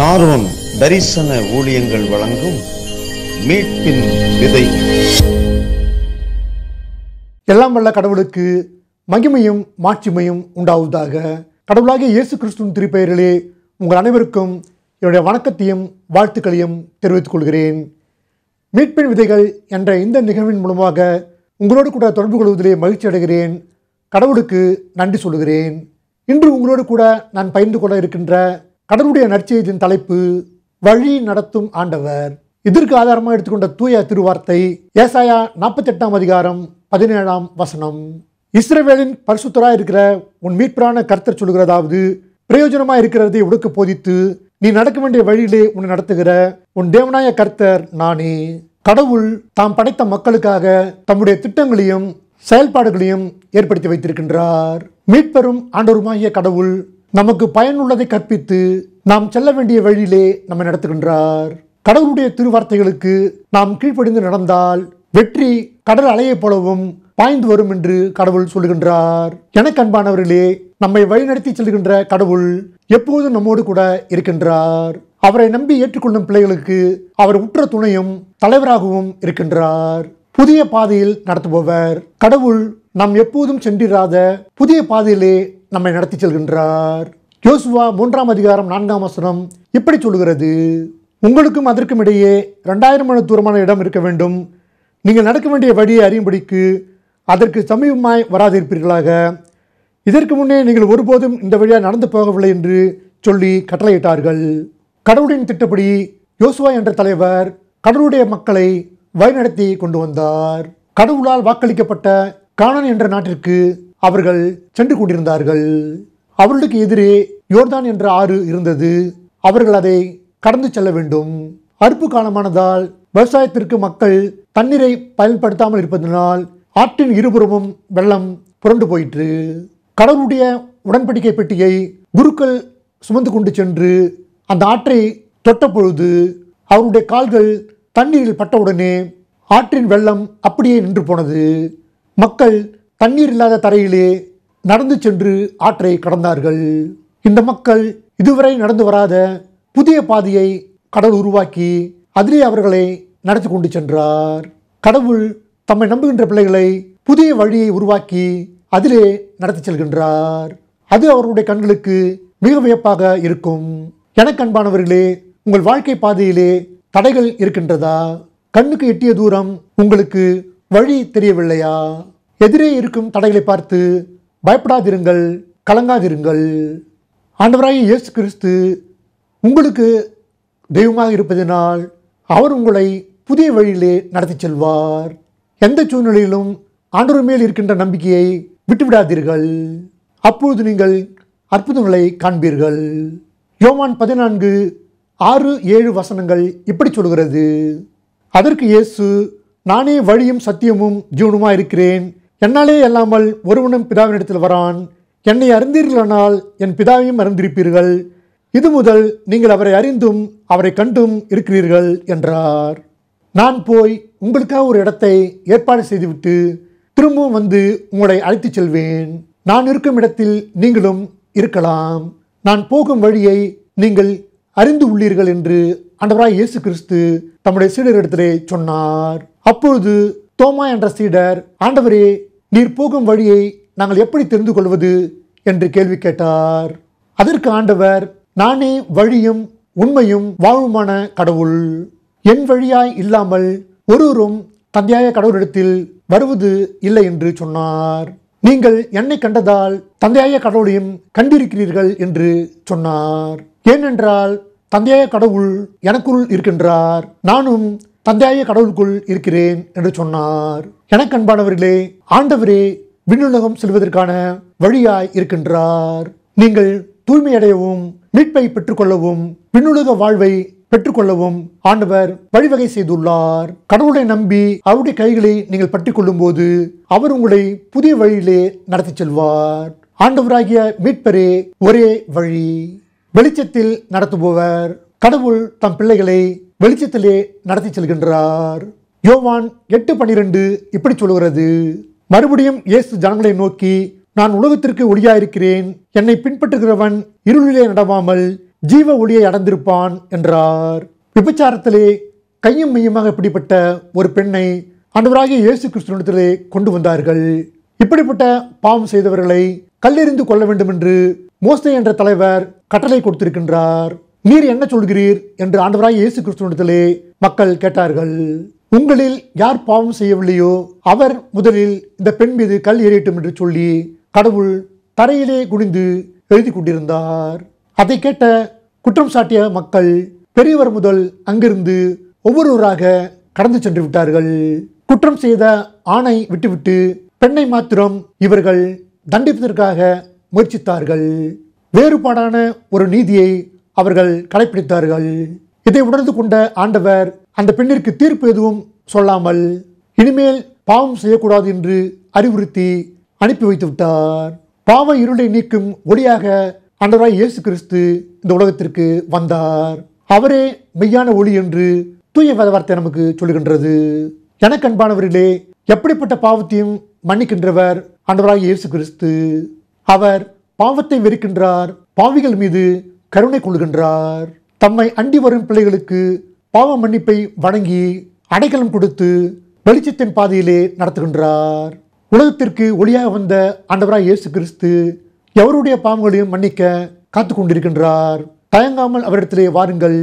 Sharon தரிசன ஊழியங்கள் வழங்கும் மீட்பின் விதை எல்லாம் வல்ல கடவுளுக்கு மகிமையும் மாட்சிமையும் உண்டாவதாக கடவுளாகிய இயேசு கிறிஸ்துவின் திருப்பெயரிலே உங்கள் அனைவருக்கும் என்னுடைய வணக்கத்தையும் வாழ்த்துக்களையும் தெரிவித்துக் கொள்கிறேன் மீட்பின் விதைகள் என்ற இந்த நிகழ்வின் மூலமாக உங்களோடு கூட தொடர்பு கொள்வதிலே மகிழ்ச்சி அடைகிறேன் கடவுளுக்கு நன்றி சொல்கிறேன் இன்று உங்களோடு கூட நான் பகிர்ந்து கொள்ள இருக்கின்ற கடவுடைய நற்செய்தியின் தலைப்பு வழி நடத்தும் ஆண்டவர் இதற்கு ஆதாரமாக எடுத்துக்கொண்ட தூய திருவார்த்தை ஏசாயா நாற்பத்தி எட்டாம் அதிகாரம் பதினேழாம் வசனம் இஸ்ரேவேலின் பரிசுத்தராக இருக்கிற உன் மீட்பரான கர்த்தர் சொல்கிறதாவது பிரயோஜனமாக இருக்கிறதை உடுக்க போதித்து நீ நடக்க வேண்டிய வழியிலே உன்னை நடத்துகிற உன் தேவனாய கர்த்தர் நானே கடவுள் தாம் படைத்த மக்களுக்காக தம்முடைய திட்டங்களையும் செயல்பாடுகளையும் ஏற்படுத்தி வைத்திருக்கின்றார் மீட்பெரும் ஆண்டவருமாகிய கடவுள் நமக்கு பயனுள்ளதை கற்பித்து நாம் செல்ல வேண்டிய வழியிலே நம்மை நடத்துகின்றார் கடவுளுடைய திருவார்த்தைகளுக்கு நாம் கீழ்ப்படிந்து நடந்தால் வெற்றி கடல் அலையை போலவும் பாய்ந்து வரும் என்று கடவுள் சொல்லுகின்றார் எனக்கு அன்பானவர்களே நம்மை வழிநடத்தி செல்கின்ற கடவுள் எப்போதும் நம்மோடு கூட இருக்கின்றார் அவரை நம்பி ஏற்றுக்கொள்ளும் பிள்ளைகளுக்கு அவர் உற்ற துணையும் தலைவராகவும் இருக்கின்றார் புதிய பாதையில் நடத்துபவர் கடவுள் நாம் எப்போதும் சென்றிராத புதிய பாதையிலே நம்மை நடத்தி செல்கின்றார் யோசுவா மூன்றாம் அதிகாரம் நான்காம் வசனம் இப்படி சொல்லுகிறது உங்களுக்கும் அதற்கும் இடையே ரெண்டாயிரம் மணி தூரமான இடம் இருக்க வேண்டும் நீங்கள் நடக்க வேண்டிய வழியை அறியும்படிக்கு அதற்கு சமீபமாய் வராதிருப்பீர்களாக இதற்கு முன்னே நீங்கள் ஒருபோதும் இந்த வழியாக நடந்து போகவில்லை என்று சொல்லி கட்டளையிட்டார்கள் கடவுளின் திட்டப்படி யோசுவா என்ற தலைவர் கடவுளுடைய மக்களை வழிநடத்தி கொண்டு வந்தார் கடவுளால் வாக்களிக்கப்பட்ட காணன் என்ற நாட்டிற்கு அவர்கள் சென்று கொண்டிருந்தார்கள் அவர்களுக்கு எதிரே யோர்தான் என்ற ஆறு இருந்தது அவர்கள் அதை கடந்து செல்ல வேண்டும் அறுப்பு காலமானதால் விவசாயத்திற்கு மக்கள் தண்ணீரை பயன்படுத்தாமல் இருப்பதனால் ஆற்றின் இருபுறமும் வெள்ளம் புரண்டு போயிற்று கடவுளுடைய உடன்படிக்கை பெட்டியை குருக்கள் சுமந்து கொண்டு சென்று அந்த ஆற்றை தொட்ட பொழுது அவருடைய கால்கள் தண்ணீரில் பட்டவுடனே ஆற்றின் வெள்ளம் அப்படியே நின்று போனது மக்கள் தண்ணீர் இல்லாத தரையிலே நடந்து சென்று ஆற்றை கடந்தார்கள் இந்த மக்கள் இதுவரை நடந்து வராத புதிய பாதையை கடல் உருவாக்கி அதிலே அவர்களை நடத்தி கொண்டு சென்றார் கடவுள் தம்மை நம்புகின்ற பிள்ளைகளை புதிய வழியை உருவாக்கி அதிலே நடத்தி செல்கின்றார் அது அவருடைய கண்களுக்கு மிக வியப்பாக இருக்கும் எனக்கு அன்பானவர்களே உங்கள் வாழ்க்கை பாதையிலே தடைகள் இருக்கின்றதா கண்ணுக்கு எட்டிய தூரம் உங்களுக்கு வழி தெரியவில்லையா எதிரே இருக்கும் தடைகளை பார்த்து பயப்படாதிருங்கள் கலங்காதிருங்கள் ஆண்டவராகிய இயேசு கிறிஸ்து உங்களுக்கு தெய்வமாக இருப்பதினால் அவர் உங்களை புதிய வழியிலே நடத்தி செல்வார் எந்த சூழ்நிலையிலும் ஆண்டவர் மேல் இருக்கின்ற நம்பிக்கையை விட்டுவிடாதீர்கள் அப்பொழுது நீங்கள் அற்புதங்களை காண்பீர்கள் யோமான் பதினான்கு ஆறு ஏழு வசனங்கள் இப்படி சொல்கிறது அதற்கு இயேசு நானே வழியும் சத்தியமும் ஜீவனுமாக இருக்கிறேன் என்னாலே அல்லாமல் ஒருவனும் பிதாவினிடத்தில் வரான் என்னை அறிந்தீர்களானால் என் பிதாவையும் அறிந்திருப்பீர்கள் இது முதல் நீங்கள் அவரை அறிந்தும் அவரை கண்டும் இருக்கிறீர்கள் என்றார் நான் போய் உங்களுக்காக ஒரு இடத்தை ஏற்பாடு செய்துவிட்டு திரும்பவும் வந்து உங்களை அழைத்துச் செல்வேன் நான் இருக்கும் இடத்தில் நீங்களும் இருக்கலாம் நான் போகும் வழியை நீங்கள் அறிந்து உள்ளீர்கள் என்று அண்டவராய் இயேசு கிறிஸ்து தம்முடைய சீடரிடத்திலே சொன்னார் அப்பொழுது தோமா என்ற சீடர் ஆண்டவரே நீர் போகும் வழியை நாங்கள் எப்படி தெரிந்து கொள்வது என்று கேள்வி கேட்டார் அதற்கு ஆண்டவர் நானே வழியும் உண்மையும் வாழ்வுமான கடவுள் என் வழியாய் இல்லாமல் ஒருவரும் தந்தையாய கடவுளிடத்தில் வருவது இல்லை என்று சொன்னார் நீங்கள் என்னை கண்டதால் தந்தையாய கடவுளையும் கண்டிருக்கிறீர்கள் என்று சொன்னார் ஏனென்றால் தந்தையாய கடவுள் எனக்குள் இருக்கின்றார் நானும் தந்தையாய கடவுளுக்குள் இருக்கிறேன் என்று சொன்னார் எனக்கன்பானவர்களே ஆண்டவரே விண்ணுலகம் செல்வதற்கான வழியாய் இருக்கின்றார் நீங்கள் தூய்மையடையவும் மீட்பை பெற்றுக்கொள்ளவும் விண்ணுலக வாழ்வை பெற்றுக்கொள்ளவும் ஆண்டவர் வழிவகை செய்துள்ளார் கடவுளை நம்பி அவருடைய கைகளை நீங்கள் பற்றி கொள்ளும் போது அவர் உங்களை புதிய வழியிலே நடத்தி செல்வார் ஆண்டவராகிய மீட்பரே ஒரே வழி வெளிச்சத்தில் நடத்துபவர் கடவுள் தம் பிள்ளைகளை வெளிச்சத்திலே நடத்தி செல்கின்றார் யோவான் எட்டு பனிரெண்டு இப்படி சொல்கிறது மறுபடியும் இயேசு ஜனங்களை நோக்கி நான் உலகத்திற்கு ஒளியாயிருக்கிறேன் என்னை பின்பற்றுகிறவன் இருளிலே நடவாமல் ஜீவ ஒளியை அடைந்திருப்பான் என்றார் விபச்சாரத்திலே கையும் மையமாக பிடிப்பட்ட ஒரு பெண்ணை அன்பராகிய இயேசு கிறிஸ்துவத்திலே கொண்டு வந்தார்கள் இப்படிப்பட்ட பாவம் செய்தவர்களை கல்லெறிந்து கொள்ள வேண்டும் என்று மோஸ்தே என்ற தலைவர் கட்டளை கொடுத்திருக்கின்றார் நீர் என்ன சொல்கிறீர் என்று ஆண்டவராய் இயேசு கிறிஸ்துவத்திலே மக்கள் கேட்டார்கள் உங்களில் யார் பாவம் செய்யவில்லையோ அவர் முதலில் இந்த பெண் மீது கல் ஏறியட்டும் என்று சொல்லி கடவுள் தரையிலே குனிந்து எழுதி கொண்டிருந்தார் அதை கேட்ட குற்றம் சாட்டிய மக்கள் பெரியவர் முதல் அங்கிருந்து ஒவ்வொருவராக கடந்து சென்று விட்டார்கள் குற்றம் செய்த ஆணை விட்டுவிட்டு பெண்ணை மாத்திரம் இவர்கள் தண்டிப்பதற்காக முயற்சித்தார்கள் வேறுபாடான ஒரு நீதியை அவர்கள் கடைபிடித்தார்கள் இதை உணர்ந்து கொண்ட ஆண்டவர் அந்த பெண்ணிற்கு தீர்ப்பு எதுவும் சொல்லாமல் இனிமேல் பாவம் செய்யக்கூடாது என்று அறிவுறுத்தி அனுப்பி வைத்து விட்டார் பாவ இருளை நீக்கும் ஒளியாக அன்றராய் இயேசு கிறிஸ்து இந்த உலகத்திற்கு வந்தார் அவரே மெய்யான ஒளி என்று தூய வேத வார்த்தை நமக்கு சொல்லுகின்றது எனக்கு அன்பானவர்களே எப்படிப்பட்ட பாவத்தையும் மன்னிக்கின்றவர் அன்றராய் இயேசு கிறிஸ்து அவர் பாவத்தை வெறுக்கின்றார் பாவிகள் மீது கருணை கொள்கின்றார் தம்மை அண்டி வரும் பிள்ளைகளுக்கு பாவ மன்னிப்பை வணங்கி அடைக்கலம் கொடுத்து வெளிச்சத்தின் பாதையிலே நடத்துகின்றார் உலகத்திற்கு ஒளியாக வந்த ஆண்டவராய் இயேசு கிறிஸ்து எவருடைய பாவங்களையும் மன்னிக்க காத்து கொண்டிருக்கின்றார் தயங்காமல் அவரிடத்திலே வாருங்கள்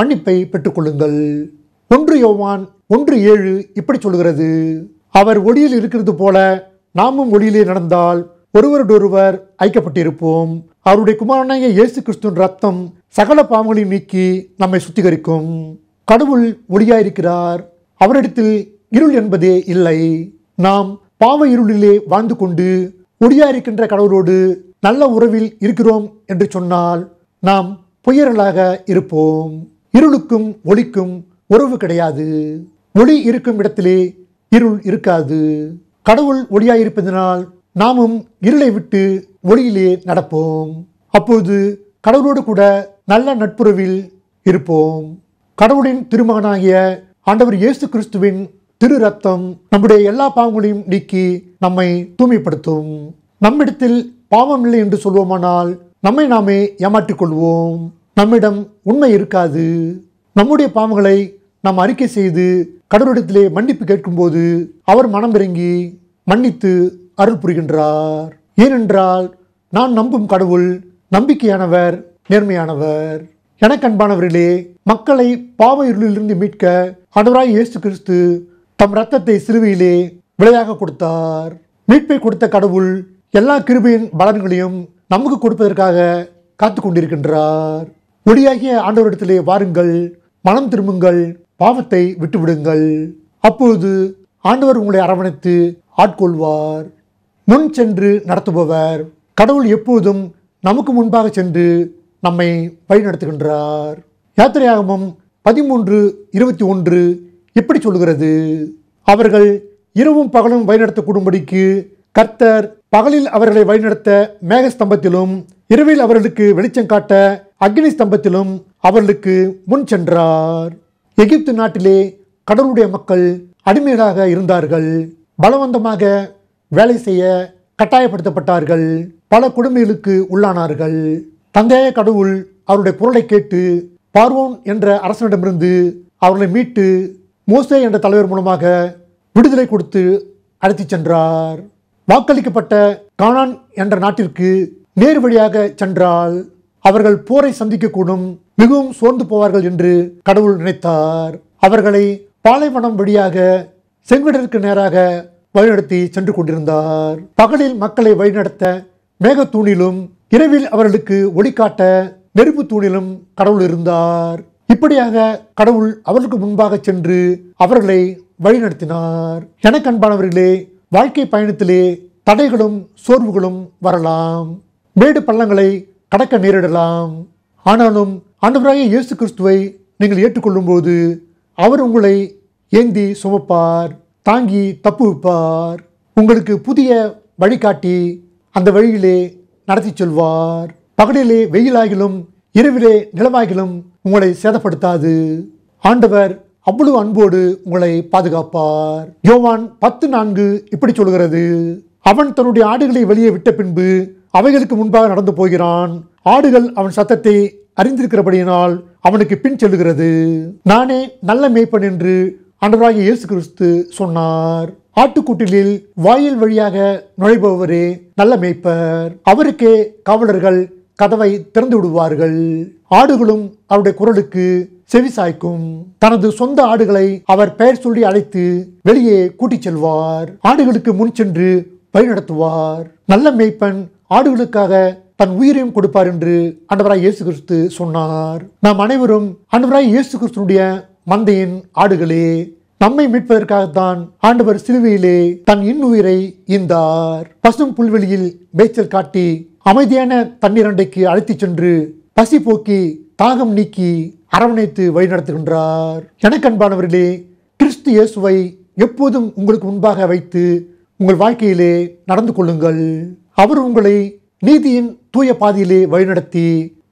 மன்னிப்பை பெற்றுக்கொள்ளுங்கள் ஒன்று யோவான் ஒன்று ஏழு இப்படி சொல்கிறது அவர் ஒளியில் இருக்கிறது போல நாமும் ஒளியிலே நடந்தால் ஒருவரோடொருவர் ஐக்கப்பட்டிருப்போம் அவருடைய குமாரனாக இயேசு கிறிஸ்துவின் ரத்தம் சகல பாவங்களையும் நீக்கி நம்மை சுத்திகரிக்கும் கடவுள் ஒளியாயிருக்கிறார் அவரிடத்தில் இருள் என்பதே இல்லை நாம் பாவ இருளிலே வாழ்ந்து கொண்டு ஒளியாயிருக்கின்ற கடவுளோடு நல்ல உறவில் இருக்கிறோம் என்று சொன்னால் நாம் பொய்யர்களாக இருப்போம் இருளுக்கும் ஒளிக்கும் உறவு கிடையாது ஒளி இருக்கும் இடத்திலே இருள் இருக்காது கடவுள் ஒளியாயிருப்பதனால் நாமும் இருளை விட்டு ஒளியிலே நடப்போம் அப்பொழுது கடவுளோடு கூட நல்ல நட்புறவில் இருப்போம் கடவுளின் திருமகனாகிய ஆண்டவர் இயேசு கிறிஸ்துவின் திரு ரத்தம் நம்முடைய எல்லா பாவங்களையும் நீக்கி நம்மை தூய்மைப்படுத்தும் நம்மிடத்தில் பாவம் இல்லை என்று சொல்வோமானால் நம்மை நாமே ஏமாற்றிக் கொள்வோம் நம்மிடம் உண்மை இருக்காது நம்முடைய பாவங்களை நாம் அறிக்கை செய்து கடவுளிடத்திலே மன்னிப்பு கேட்கும்போது அவர் மனம் இறங்கி மன்னித்து அருள் புரிகின்றார் ஏனென்றால் நான் நம்பும் கடவுள் நம்பிக்கையானவர் நேர்மையானவர் எனக்கு அன்பானவர்களே மக்களை பாவ இருளிலிருந்து மீட்க அடவராய் இயேசு கிறிஸ்து தம் ரத்தத்தை சிறுவையிலே விலையாக கொடுத்தார் மீட்பை கொடுத்த கடவுள் எல்லா கிருபையின் பலன்களையும் நமக்கு கொடுப்பதற்காக காத்து கொண்டிருக்கின்றார் ஒடியாகிய ஆண்டவரிடத்திலே வாருங்கள் மனம் திரும்புங்கள் பாவத்தை விட்டுவிடுங்கள் அப்பொழுது ஆண்டவர் உங்களை அரவணைத்து ஆட்கொள்வார் முன் சென்று நடத்துபவர் கடவுள் எப்போதும் நமக்கு முன்பாக சென்று நம்மை வழிநடத்துகின்றார் யாத்திரையாகமும் பதிமூன்று இருபத்தி ஒன்று இப்படி சொல்லுகிறது அவர்கள் இரவும் பகலும் வழிநடத்தக்கூடும்படிக்கு கர்த்தர் பகலில் அவர்களை வழிநடத்த மேகஸ்தம்பத்திலும் இரவில் அவர்களுக்கு வெளிச்சம் காட்ட அக்னி ஸ்தம்பத்திலும் அவர்களுக்கு முன் சென்றார் எகிப்து நாட்டிலே கடவுளுடைய மக்கள் அடிமைகளாக இருந்தார்கள் பலவந்தமாக வேலை செய்ய கட்டாயப்படுத்தப்பட்டார்கள் பல கொடுமைகளுக்கு உள்ளானார்கள் தந்தைய கடவுள் அவருடைய குரலை கேட்டு பார்வோன் என்ற அரசனிடமிருந்து அவர்களை மீட்டு மோசே என்ற தலைவர் மூலமாக விடுதலை கொடுத்து அழைத்துச் சென்றார் வாக்களிக்கப்பட்ட கானான் என்ற நாட்டிற்கு நேர் வழியாக சென்றால் அவர்கள் போரை சந்திக்கக்கூடும் மிகவும் சோர்ந்து போவார்கள் என்று கடவுள் நினைத்தார் அவர்களை பாலைவனம் வழியாக செங்கடலுக்கு நேராக வழிநடத்தி சென்று கொண்டிருந்தார் பகலில் மக்களை வழிநடத்த மேகத்தூணிலும் இரவில் அவர்களுக்கு ஒளிக்காட்ட நெருப்பு தூணிலும் கடவுள் இருந்தார் இப்படியாக கடவுள் அவர்களுக்கு முன்பாக சென்று அவர்களை வழிநடத்தினார் எனக்கன்பானவர்களே வாழ்க்கை பயணத்திலே தடைகளும் சோர்வுகளும் வரலாம் மேடு பள்ளங்களை கடக்க நேரிடலாம் ஆனாலும் அன்பராக இயேசு கிறிஸ்துவை நீங்கள் ஏற்றுக்கொள்ளும்போது அவர் உங்களை ஏந்தி சுமப்பார் தாங்கி தப்புவிப்பார் உங்களுக்கு புதிய வழிகாட்டி அந்த வழியிலே நடத்தி சொல்வார் பகலிலே வெயிலாகிலும் இரவிலே நிலவாகிலும் உங்களை சேதப்படுத்தாது ஆண்டவர் அவ்வளவு அன்போடு உங்களை பாதுகாப்பார் யோவான் பத்து நான்கு இப்படி சொல்கிறது அவன் தன்னுடைய ஆடுகளை வெளியே விட்ட பின்பு அவைகளுக்கு முன்பாக நடந்து போகிறான் ஆடுகள் அவன் சத்தத்தை அறிந்திருக்கிறபடியினால் அவனுக்கு பின் செல்லுகிறது நானே நல்ல மேய்ப்பன் என்று அன்றராக இயேசு கிறிஸ்து சொன்னார் ஆட்டுக்குட்டிலில் வாயில் வழியாக நுழைபவரே நல்ல மேய்ப்பர் அவருக்கே காவலர்கள் கதவை திறந்து விடுவார்கள் ஆடுகளும் அவருடைய குரலுக்கு செவி சாய்க்கும் தனது சொந்த ஆடுகளை அவர் பெயர் சொல்லி அழைத்து வெளியே கூட்டிச் செல்வார் ஆடுகளுக்கு முன் சென்று வழிநடத்துவார் நல்ல மேய்ப்பன் ஆடுகளுக்காக தன் உயிரையும் கொடுப்பார் என்று அண்டவராய் இயேசு கிறிஸ்து சொன்னார் நாம் அனைவரும் அண்டவராய் இயேசு கிறிஸ்துடைய மந்தையின் ஆடுகளே நம்மை மீட்பதற்காகத்தான் ஆண்டவர் சிலுவையிலே தன் இன்னுயிரை இந்தார் பசும் புல்வெளியில் மேய்ச்சல் காட்டி அமைதியான தண்ணீரண்டைக்கு அழைத்துச் சென்று பசி போக்கி தாகம் நீக்கி அரவணைத்து வழிநடத்துகின்றார் எனக்கன்பானவர்களே கிறிஸ்து இயேசுவை எப்போதும் உங்களுக்கு முன்பாக வைத்து உங்கள் வாழ்க்கையிலே நடந்து கொள்ளுங்கள் அவர் உங்களை நீதியின் தூய பாதையிலே வழிநடத்தி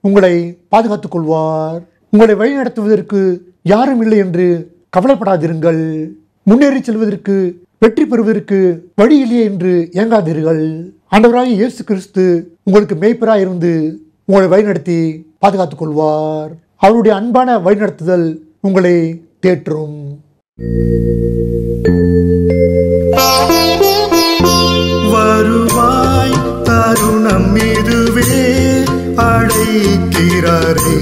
உங்களை பாதுகாத்துக் கொள்வார் உங்களை வழிநடத்துவதற்கு யாரும் இல்லை என்று கவலைப்படாதிருங்கள் முன்னேறி செல்வதற்கு வெற்றி பெறுவதற்கு வழி இல்லையே என்று ஏங்காதீர்கள் ஆண்டவராக இயேசு கிறிஸ்து உங்களுக்கு மேய்ப்பராக இருந்து உங்களை வழிநடத்தி பாதுகாத்துக் கொள்வார் அவருடைய அன்பான வழிநடத்துதல் உங்களை தேற்றும் வருவாய் தருணம் இதுவே அழைக்கிறாரே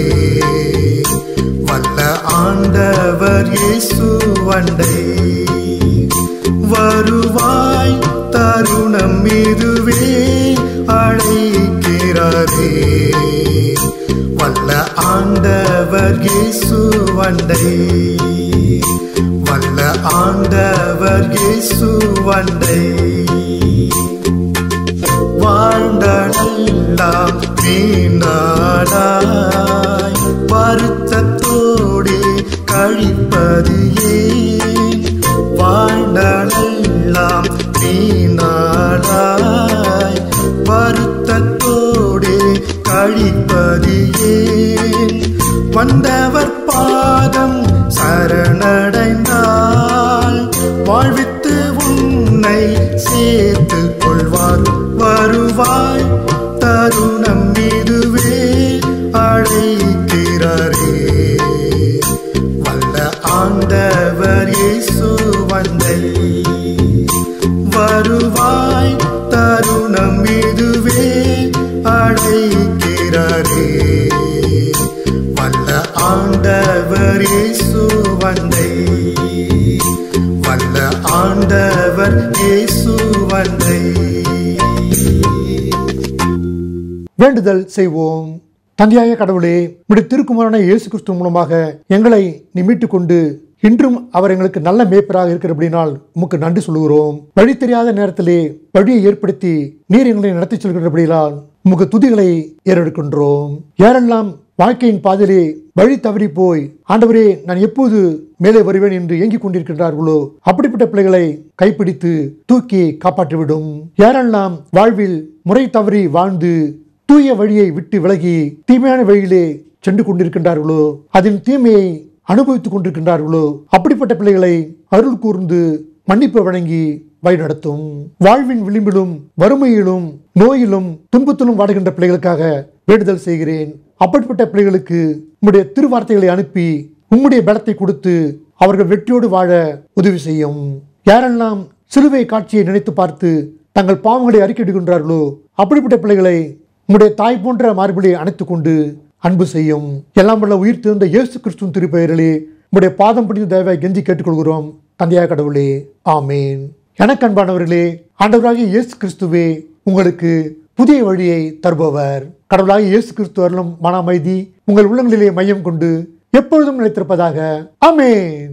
ஆண்டவர் இயேசு வண்டை வருவாய் தருணம் இதுவே அழைக்கிறாரே வல்ல ஆண்டவர் இயேசு வண்டை வல்ல ஆண்டவர் இயேசு வண்டை வாழ்ந்தடெல்லாம் நீ நாடாய் வருத்த everybody ஜெபங்கள் செய்வோம் தந்தையாய கடவுளே நம்முடைய திருக்குமாரனை இயேசு கிறிஸ்து மூலமாக எங்களை நிமிட்டு கொண்டு இன்றும் அவர் எங்களுக்கு நல்ல மேய்ப்பராக அப்படின்னால் உமக்கு நன்றி சொல்கிறோம் வழி தெரியாத நேரத்திலே வழியை ஏற்படுத்தி நீர் எங்களை நடத்தி அப்படினால் உமக்கு துதிகளை ஏறெடுக்கின்றோம் யாரெல்லாம் வாழ்க்கையின் பாதிலே வழி தவறி போய் ஆண்டவரே நான் எப்போது மேலே வருவேன் என்று ஏங்கிக் கொண்டிருக்கின்றார்களோ அப்படிப்பட்ட பிள்ளைகளை கைப்பிடித்து தூக்கி காப்பாற்றிவிடும் யாரெல்லாம் வாழ்வில் முறை தவறி வாழ்ந்து தூய வழியை விட்டு விலகி தீமையான வழியிலே சென்று கொண்டிருக்கின்றார்களோ அதில் தீமையை அனுபவித்துக் கொண்டிருக்கின்றார்களோ அப்படிப்பட்ட பிள்ளைகளை அருள் கூர்ந்து மன்னிப்பு வழங்கி வழிநடத்தும் வாழ்வின் விளிம்பிலும் வறுமையிலும் நோயிலும் துன்பத்திலும் வாடுகின்ற பிள்ளைகளுக்காக வேண்டுதல் செய்கிறேன் அப்படிப்பட்ட பிள்ளைகளுக்கு உம்முடைய திருவார்த்தைகளை அனுப்பி உம்முடைய பலத்தை கொடுத்து அவர்கள் வெற்றியோடு வாழ உதவி செய்யும் யாரெல்லாம் சிலுவை காட்சியை நினைத்து பார்த்து தங்கள் பாவங்களை அறிக்கை அப்படிப்பட்ட பிள்ளைகளை உங்களுடைய தாய் போன்ற மார்பிலே அணைத்து கொண்டு அன்பு செய்யும் எல்லாம் வல்ல உயிர் திருந்த இயேசு கிறிஸ்துவின் திருப்பெயரிலே உங்களுடைய பாதம் பிடித்த தேவை கெஞ்சி கேட்டுக்கொள்கிறோம் தந்தையாக கடவுளே ஆமேன் எனக்கு அன்பானவர்களே ஆண்டவராகிய இயேசு கிறிஸ்துவே உங்களுக்கு புதிய வழியை தருபவர் கடவுளாக இயேசு கிறிஸ்துவர்களும் மன அமைதி உங்கள் உள்ளங்களிலே மையம் கொண்டு எப்பொழுதும் நினைத்திருப்பதாக ஆமேன்